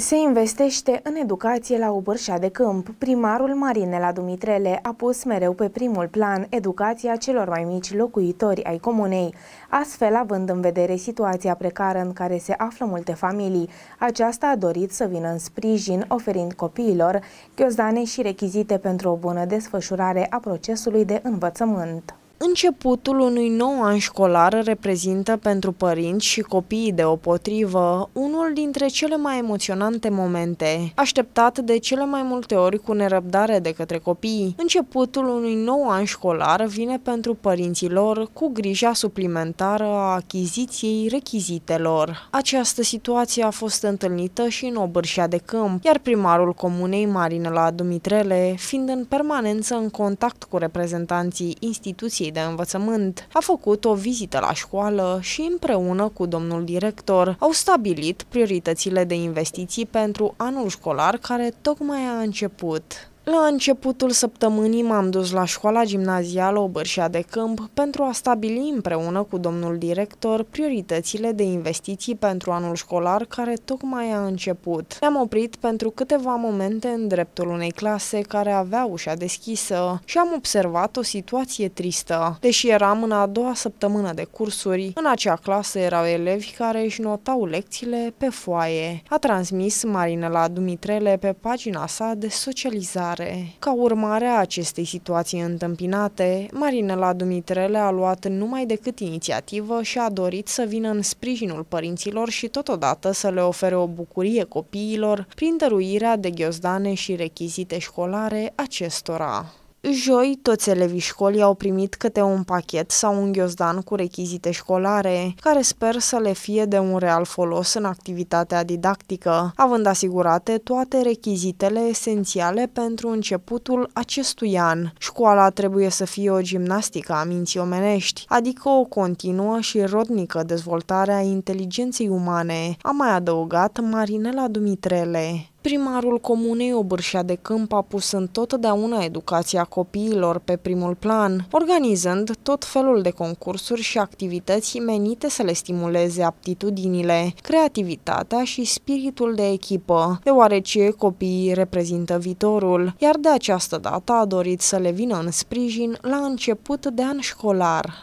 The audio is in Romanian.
Se investește în educație la Ubârșa de Câmp. Primarul Marinela Dumitrele a pus mereu pe primul plan educația celor mai mici locuitori ai comunei, astfel având în vedere situația precară în care se află multe familii. Aceasta a dorit să vină în sprijin, oferind copiilor ghiozdane și rechizite pentru o bună desfășurare a procesului de învățământ. Începutul unui nou an școlar reprezintă pentru părinți și copiii potrivă unul dintre cele mai emoționante momente, așteptat de cele mai multe ori cu nerăbdare de către copii. Începutul unui nou an școlar vine pentru părinții lor cu grija suplimentară a achiziției rechizitelor. Această situație a fost întâlnită și în Obârșia de Câmp, iar primarul comunei Marinela Dumitrele, fiind în permanență în contact cu reprezentanții instituției Direcției de Învățământ a făcut o vizită la școală și împreună cu domnul director au stabilit prioritățile de investiții pentru anul școlar care tocmai a început. La începutul săptămânii m-am dus la școala gimnazială Obârșea de Câmp pentru a stabili împreună cu domnul director prioritățile de investiții pentru anul școlar care tocmai a început. Ne-am oprit pentru câteva momente în dreptul unei clase care avea ușa deschisă și am observat o situație tristă. Deși eram în a doua săptămână de cursuri, în acea clasă erau elevi care își notau lecțiile pe foaie. A transmis Marinela Dumitrele pe pagina sa de socializare mare. Ca urmare a acestei situații întâmpinate, Marinela Dumitrele a luat numai decât inițiativă și a dorit să vină în sprijinul părinților și totodată să le ofere o bucurie copiilor prin dăruirea de ghiozdane și rechizite școlare acestora. Joi, toți elevii școlii au primit câte un pachet sau un ghiozdan cu rechizite școlare, care sper să le fie de un real folos în activitatea didactică, având asigurate toate rechizitele esențiale pentru începutul acestui an. Școala trebuie să fie o gimnastică a minții omenești, adică o continuă și rodnică dezvoltare a inteligenței umane, a mai adăugat Marinela Dumitrele. Primarul comunei Obârșa de Câmp a pus întotdeauna educația copiilor pe primul plan, organizând tot felul de concursuri și activități menite să le stimuleze aptitudinile, creativitatea și spiritul de echipă, deoarece copiii reprezintă viitorul, iar de această dată a dorit să le vină în sprijin la început de an școlar.